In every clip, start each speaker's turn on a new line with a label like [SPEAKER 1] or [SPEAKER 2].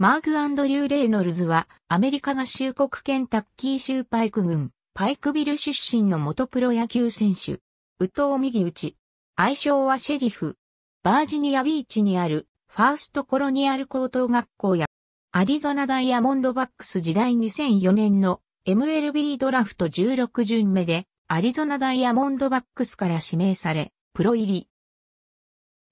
[SPEAKER 1] マーグ・アンドリュー・レイノルズは、アメリカ合衆国ケンタッキー州パイク郡、パイクビル出身の元プロ野球選手。ウト藤右打愛称はシェリフ。バージニアビーチにある、ファーストコロニアル高等学校や、アリゾナダイヤモンドバックス時代2004年の MLB ドラフト16巡目で、アリゾナダイヤモンドバックスから指名され、プロ入り。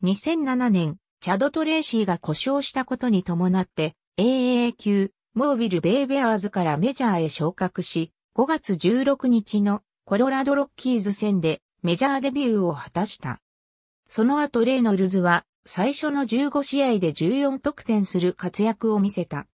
[SPEAKER 1] 2007年、チャド・トレーシーが故障したことに伴って、a a 級、モービル・ベイベアーズからメジャーへ昇格し、5月16日のコロラド・ロッキーズ戦でメジャーデビューを果たした。その後レイノルズは最初の15試合で14得点する活躍を見せた。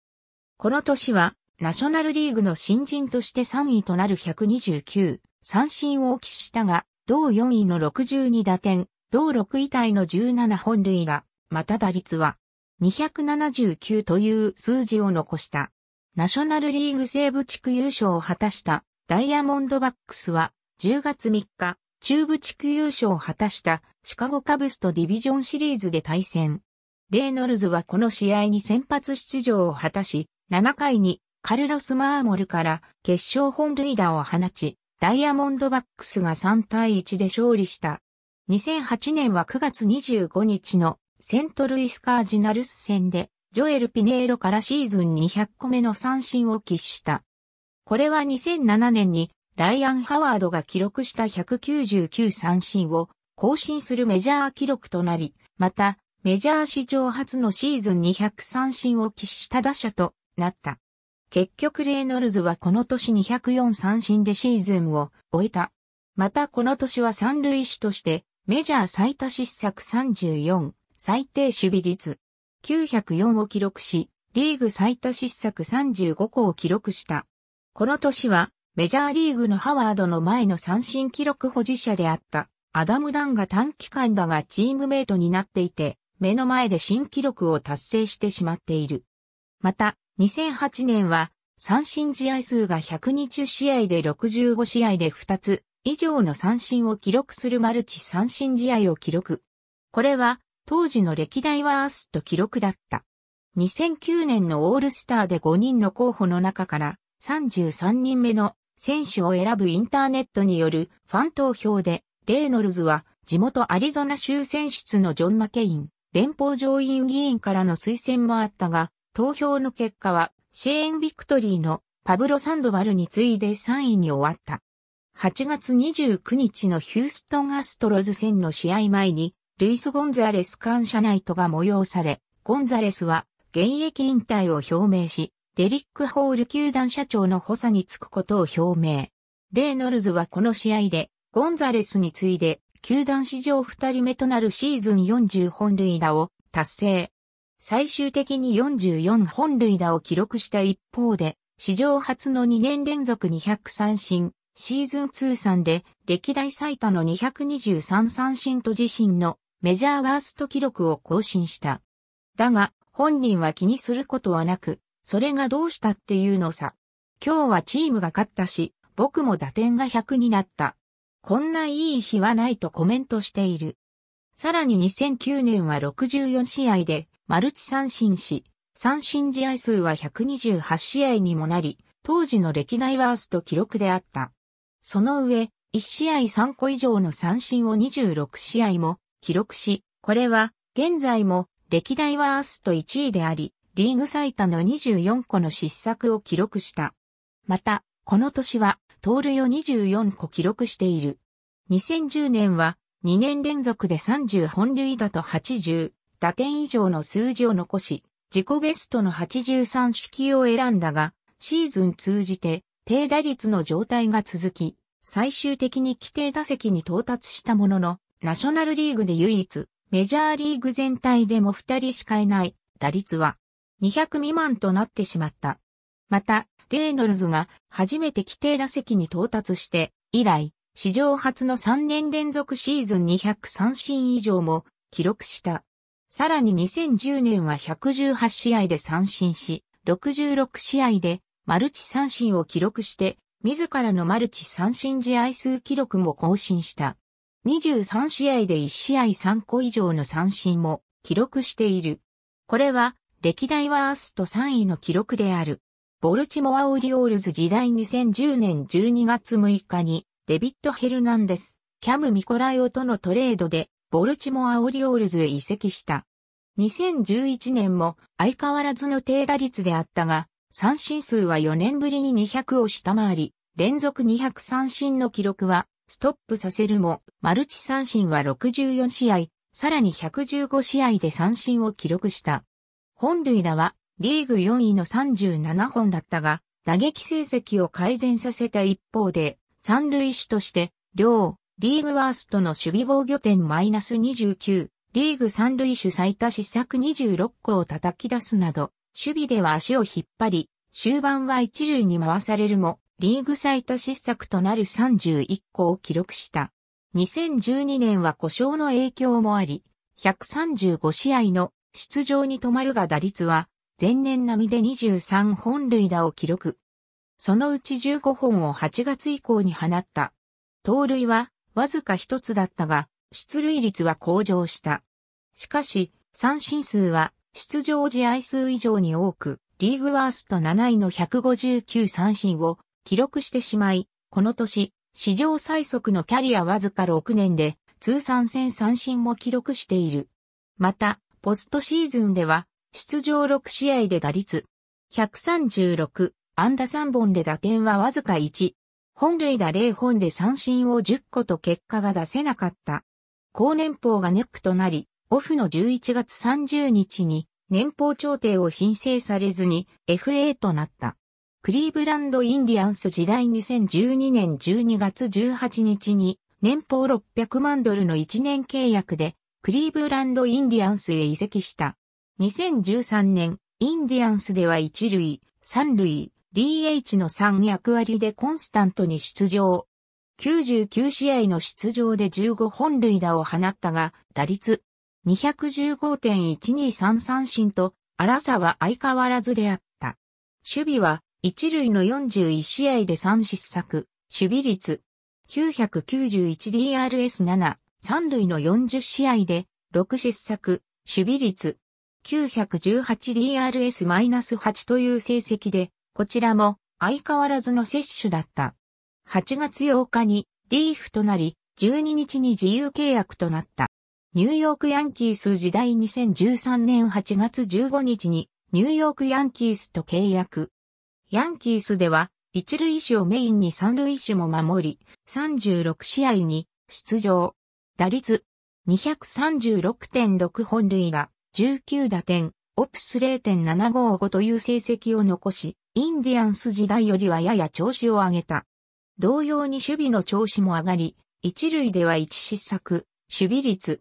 [SPEAKER 1] この年はナショナルリーグの新人として3位となる129、三振を喫したが、同4位の62打点、同6位体の17本塁打、また打率は279という数字を残した。ナショナルリーグ西部地区優勝を果たしたダイヤモンドバックスは10月3日、中部地区優勝を果たしたシカゴカブスとディビジョンシリーズで対戦。レイノルズはこの試合に先発出場を果たし、7回にカルロス・マーモルから決勝本塁打を放ち、ダイヤモンドバックスが3対1で勝利した。2008年は9月25日のセントルイスカージナルス戦で、ジョエル・ピネーロからシーズン200個目の三振を喫した。これは2007年にライアン・ハワードが記録した199三振を更新するメジャー記録となり、またメジャー史上初のシーズン200三振を喫した打者となった。結局レイノルズはこの年204三振でシーズンを終えた。またこの年は三塁手としてメジャー最多失策34、最低守備率904を記録し、リーグ最多失策35個を記録した。この年は、メジャーリーグのハワードの前の三振記録保持者であった、アダム・ダンが短期間だがチームメイトになっていて、目の前で新記録を達成してしまっている。また、2008年は、三振試合数が120試合で65試合で2つ以上の三振を記録するマルチ三振試合を記録。これは当時の歴代ワースト記録だった。2009年のオールスターで5人の候補の中から33人目の選手を選ぶインターネットによるファン投票で、レイノルズは地元アリゾナ州選出のジョン・マケイン、連邦上院議員からの推薦もあったが、投票の結果はシェーン・ビクトリーのパブロ・サンドバルに次いで3位に終わった。8月29日のヒューストン・アストロズ戦の試合前にルイス・ゴンザレス感謝ナイトが催され、ゴンザレスは現役引退を表明し、デリック・ホール球団社長の補佐に就くことを表明。レイノルズはこの試合で、ゴンザレスに次いで、球団史上二人目となるシーズン40本塁打を達成。最終的に44本塁打を記録した一方で、史上初の2年連続200三振、シーズン通算で歴代最多の223三振と自身のメジャーワースト記録を更新した。だが、本人は気にすることはなく、それがどうしたっていうのさ。今日はチームが勝ったし、僕も打点が100になった。こんないい日はないとコメントしている。さらに2009年は64試合でマルチ三振し、三振試合数は128試合にもなり、当時の歴代ワースト記録であった。その上、1試合3個以上の三振を26試合も記録し、これは現在も歴代ワースト1位であり、リーグ最多の24個の失策を記録した。また、この年は盗塁を24個記録している。2010年は2年連続で30本塁打と80打点以上の数字を残し、自己ベストの83式を選んだが、シーズン通じて低打率の状態が続き、最終的に規定打席に到達したものの、ナショナルリーグで唯一、メジャーリーグ全体でも2人しかいない、打率は、200未満となってしまった。また、レイノルズが初めて規定打席に到達して、以来、史上初の3年連続シーズン200三振以上も記録した。さらに2010年は118試合で三振し、66試合でマルチ三振を記録して、自らのマルチ三振試合数記録も更新した。23試合で1試合3個以上の三振も記録している。これは歴代ワースト3位の記録である。ボルチモア・オリオールズ時代2010年12月6日にデビッド・ヘルナンデス、キャム・ミコライオとのトレードでボルチモア・オリオールズへ移籍した。2011年も相変わらずの低打率であったが、三振数は4年ぶりに200を下回り、連続200三振の記録はストップさせるも、マルチ三振は64試合、さらに115試合で三振を記録した。本塁打はリーグ4位の37本だったが、打撃成績を改善させた一方で、三塁手として、両、リーグワーストの守備防御点マイナス29、リーグ三塁手最多失策26個を叩き出すなど、守備では足を引っ張り、終盤は一塁に回されるも、リーグ最多失策となる31個を記録した。2012年は故障の影響もあり、135試合の出場に止まるが打率は、前年並みで23本塁打を記録。そのうち15本を8月以降に放った。盗塁はわずか1つだったが、出塁率は向上した。しかし、三振数は出場試合数以上に多く、リーグワースト7位の159三振を記録してしまい、この年、史上最速のキャリアわずか6年で、通算戦三振も記録している。また、ポストシーズンでは、出場6試合で打率、136、安打3本で打点はわずか1、本塁打0本で三振を10個と結果が出せなかった。高年俸がネックとなり、オフの11月30日に年俸調停を申請されずに FA となった。クリーブランド・インディアンス時代2012年12月18日に年俸600万ドルの1年契約でクリーブランド・インディアンスへ移籍した。2013年、インディアンスでは1塁、3塁、DH の3役割でコンスタントに出場。99試合の出場で15本塁打を放ったが、打率215.123三振と、荒さは相変わらずであった。守備は一塁の41試合で3失策、守備率 991DRS7、三塁の40試合で6失策、守備率 918DRS-8 という成績で、こちらも相変わらずの摂取だった。8月8日にーフとなり、12日に自由契約となった。ニューヨークヤンキース時代2013年8月15日にニューヨークヤンキースと契約。ヤンキースでは、一塁手をメインに三塁手も守り、36試合に出場。打率236.6本塁打、19打点、オプス0.755という成績を残し、インディアンス時代よりはやや調子を上げた。同様に守備の調子も上がり、一塁では1失策、守備率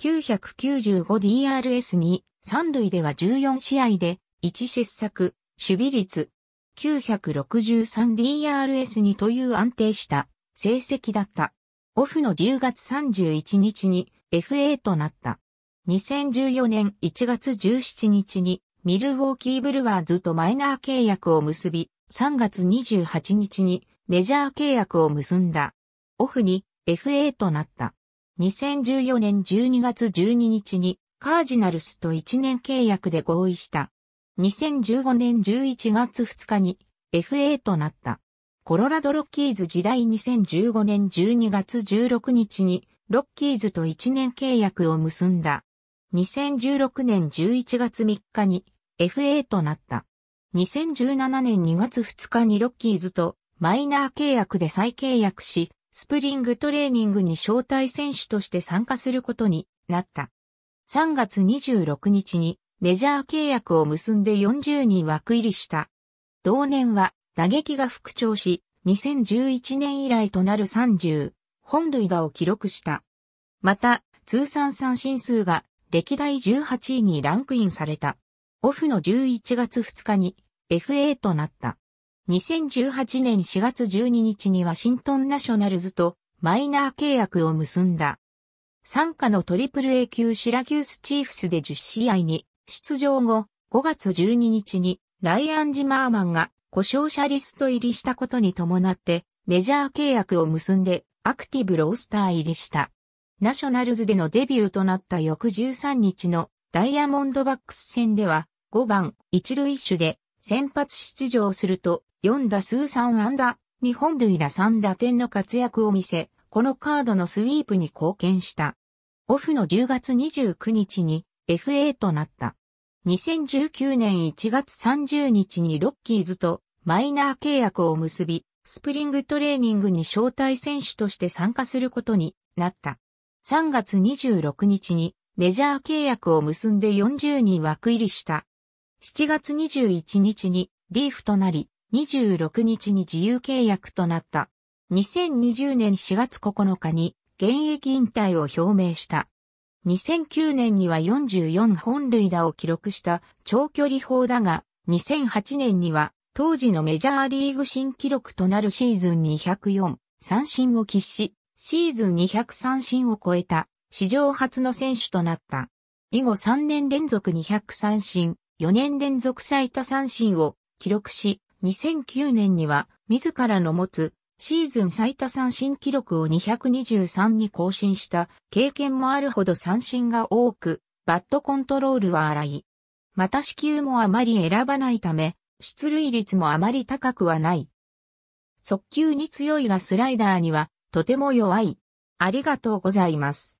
[SPEAKER 1] 995DRS に、三塁では14試合で1失策、守備率 963DRS にという安定した成績だった。オフの10月31日に FA となった。2014年1月17日にミルウォーキーブルワーズとマイナー契約を結び、3月28日にメジャー契約を結んだ。オフに FA となった。2014年12月12日にカージナルスと1年契約で合意した。2015年11月2日に FA となった。コロラドロッキーズ時代2015年12月16日にロッキーズと1年契約を結んだ。2016年11月3日に FA となった。2017年2月2日にロッキーズとマイナー契約で再契約し、スプリングトレーニングに招待選手として参加することになった。3月26日にメジャー契約を結んで40人枠入りした。同年は打撃が復調し、2011年以来となる30本塁打を記録した。また、通算三振数が歴代18位にランクインされた。オフの11月2日に FA となった。2018年4月12日にワシントンナショナルズとマイナー契約を結んだ。参加のトリプル A 級シラキュースチーフスで10試合に出場後、5月12日にライアン・ジマーマンが故障者リスト入りしたことに伴ってメジャー契約を結んでアクティブロースター入りした。ナショナルズでのデビューとなった翌13日のダイヤモンドバックス戦では5番一塁手で先発出場すると4打数3安打、2本塁打3打点の活躍を見せ、このカードのスイープに貢献した。オフの10月29日に FA となった。2019年1月30日にロッキーズとマイナー契約を結び、スプリングトレーニングに招待選手として参加することになった。3月26日にメジャー契約を結んで40人枠入りした。7月21日にリーフとなり、26日に自由契約となった。2020年4月9日に現役引退を表明した。2009年には44本塁打を記録した長距離砲だが、2008年には当時のメジャーリーグ新記録となるシーズン204三振を喫し、シーズン200三振を超えた史上初の選手となった。以後3年連続200三振、4年連続最多三振を記録し、2009年には自らの持つシーズン最多三振記録を223に更新した経験もあるほど三振が多く、バットコントロールは荒い。また死球もあまり選ばないため、出塁率もあまり高くはない。速球に強いがスライダーにはとても弱い。ありがとうございます。